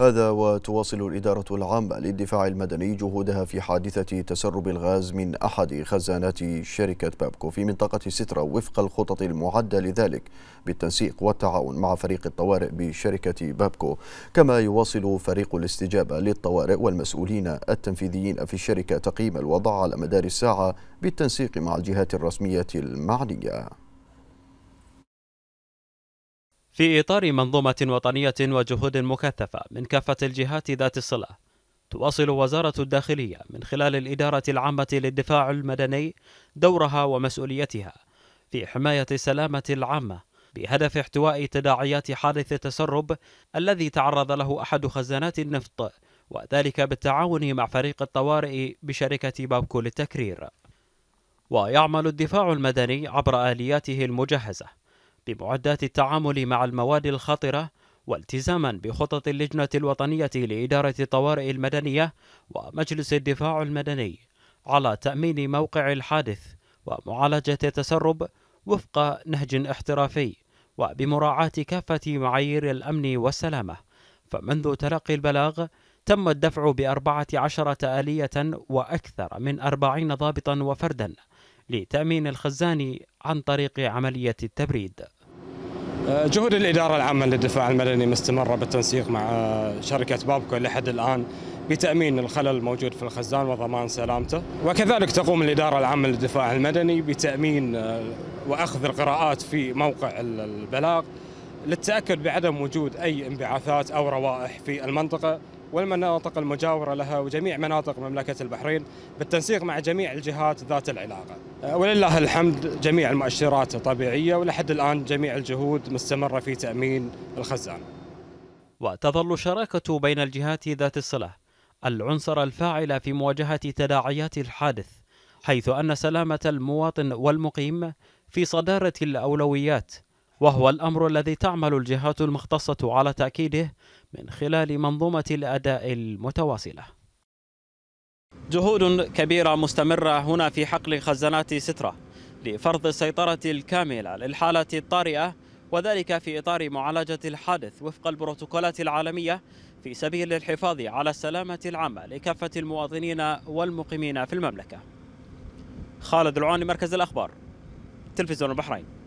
هذا وتواصل الإدارة العامة للدفاع المدني جهودها في حادثة تسرب الغاز من أحد خزانات شركة بابكو في منطقة سترة وفق الخطط المعدة لذلك بالتنسيق والتعاون مع فريق الطوارئ بشركة بابكو كما يواصل فريق الاستجابة للطوارئ والمسؤولين التنفيذيين في الشركة تقييم الوضع على مدار الساعة بالتنسيق مع الجهات الرسمية المعنية في إطار منظومة وطنية وجهود مكثفة من كافة الجهات ذات الصلة تواصل وزارة الداخلية من خلال الإدارة العامة للدفاع المدني دورها ومسؤوليتها في حماية السلامة العامة بهدف احتواء تداعيات حادث التسرب الذي تعرض له أحد خزانات النفط وذلك بالتعاون مع فريق الطوارئ بشركة بابكو للتكرير ويعمل الدفاع المدني عبر آلياته المجهزة بمعدات التعامل مع المواد الخطرة والتزاما بخطط اللجنة الوطنية لإدارة الطوارئ المدنية ومجلس الدفاع المدني على تأمين موقع الحادث ومعالجة التسرب وفق نهج احترافي وبمراعاة كافة معايير الأمن والسلامة فمنذ تلقي البلاغ تم الدفع بأربعة عشرة آلية وأكثر من أربعين ضابطا وفردا لتأمين الخزان عن طريق عملية التبريد أه، جهود الإدارة العامة للدفاع المدني مستمرة بالتنسيق مع أه، شركة بابكو لحد الآن بتأمين الخلل الموجود في الخزان وضمان سلامته وكذلك تقوم الإدارة العامة للدفاع المدني بتأمين أه، وأخذ القراءات في موقع البلاغ للتأكد بعدم وجود أي انبعاثات أو روائح في المنطقة والمناطق المجاورة لها وجميع مناطق مملكة البحرين بالتنسيق مع جميع الجهات ذات العلاقة أه، ولله الحمد جميع المؤشرات طبيعية ولحد الآن جميع الجهود مستمرة في تأمين الخزان وتظل الشراكة بين الجهات ذات الصلة العنصر الفاعل في مواجهة تداعيات الحادث حيث أن سلامة المواطن والمقيم في صدارة الأولويات وهو الأمر الذي تعمل الجهات المختصة على تأكيده من خلال منظومة الأداء المتواصلة. جهود كبيرة مستمرة هنا في حقل خزانات سترة لفرض السيطرة الكاملة للحالة الطارئة وذلك في إطار معالجة الحادث وفق البروتوكولات العالمية في سبيل الحفاظ على السلامة العامة لكافة المواطنين والمقيمين في المملكة خالد العون لمركز الأخبار تلفزيون البحرين